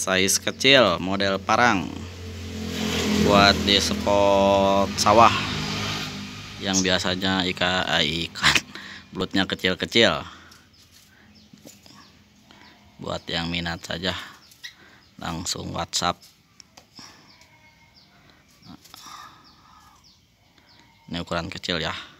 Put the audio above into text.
size kecil model parang buat di spot sawah yang biasanya eh, ikan ikan belutnya kecil-kecil buat yang minat saja langsung WhatsApp ini ukuran kecil ya